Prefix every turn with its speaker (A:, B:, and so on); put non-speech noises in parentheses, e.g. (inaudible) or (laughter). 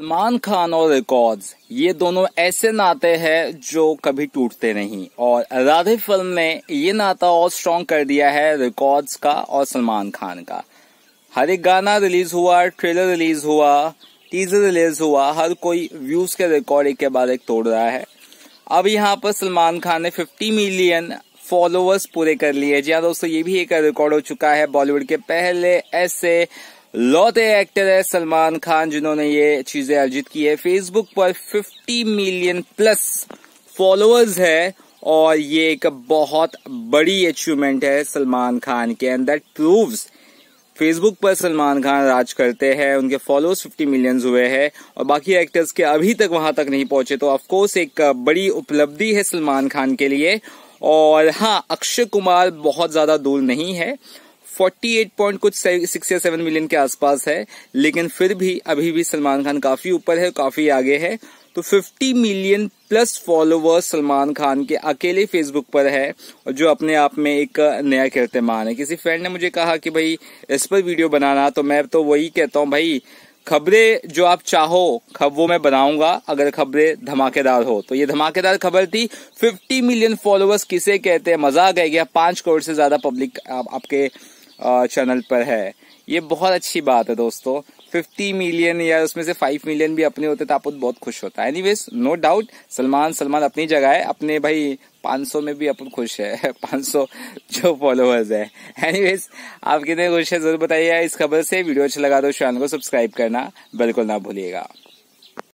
A: सलमान खान और रिकॉर्ड्स ये दोनों ऐसे नाते हैं जो कभी टूटते नहीं और राधे फिल्म ने ये नाता और स्ट्रॉन्ग कर दिया है रिकॉर्ड्स का और सलमान खान का हर एक गाना रिलीज हुआ ट्रेलर रिलीज हुआ टीजर रिलीज हुआ हर कोई व्यूज के रिकॉर्ड एक के बाद एक तोड़ रहा है अब यहाँ पर सलमान खान ने 50 मिलियन फॉलोअर्स पूरे कर लिए जी हाँ दोस्तों ये भी एक रिकॉर्ड हो चुका है बॉलीवुड के पहले ऐसे लौते एक्टर है सलमान खान जिन्होंने ये चीजें अर्जित की है फेसबुक पर 50 मिलियन प्लस फॉलोअर्स है और ये एक बहुत बड़ी अचीवमेंट है सलमान खान के एंड दैट प्रूव्स फेसबुक पर सलमान खान राज करते हैं उनके फॉलोअर्स 50 मिलियंस हुए हैं और बाकी एक्टर्स के अभी तक वहां तक नहीं पहुंचे तो ऑफकोर्स एक बड़ी उपलब्धि है सलमान खान के लिए और हाँ अक्षय कुमार बहुत ज्यादा दूर नहीं है 48 पॉइंट कुछ सिक्स या सेवन मिलियन के आसपास है लेकिन फिर भी अभी भी सलमान खान काफी ऊपर है काफी आगे है तो 50 million plus followers Salman Khan के अकेले फेसबुक पर है और जो अपने आप में एक नया कीर्तिमान है किसी फ्रेंड ने मुझे कहा कि भाई इस पर वीडियो बनाना तो मैं तो वही कहता हूँ भाई खबरें जो आप चाहो खब वो मैं बनाऊंगा अगर खबरें धमाकेदार हो तो ये धमाकेदार खबर थी 50 मिलियन फॉलोअर्स किसे कहते हैं मजा आ गया पांच करोड़ से ज्यादा पब्लिक आप, आपके चैनल पर है ये बहुत अच्छी बात है दोस्तों फिफ्टी मिलियन या उसमें से फाइव मिलियन भी अपने होते तो आप बहुत खुश होता है anyways no doubt Salman Salman अपनी जगह है अपने भाई 500 में भी अपन खुश है 500 (laughs) जो फॉलोअर्स है एनीवेज आप कितने खुश है जरूर बताइए इस खबर से वीडियो अच्छा लगा दो तो चैनल को सब्सक्राइब करना बिल्कुल ना भूलिएगा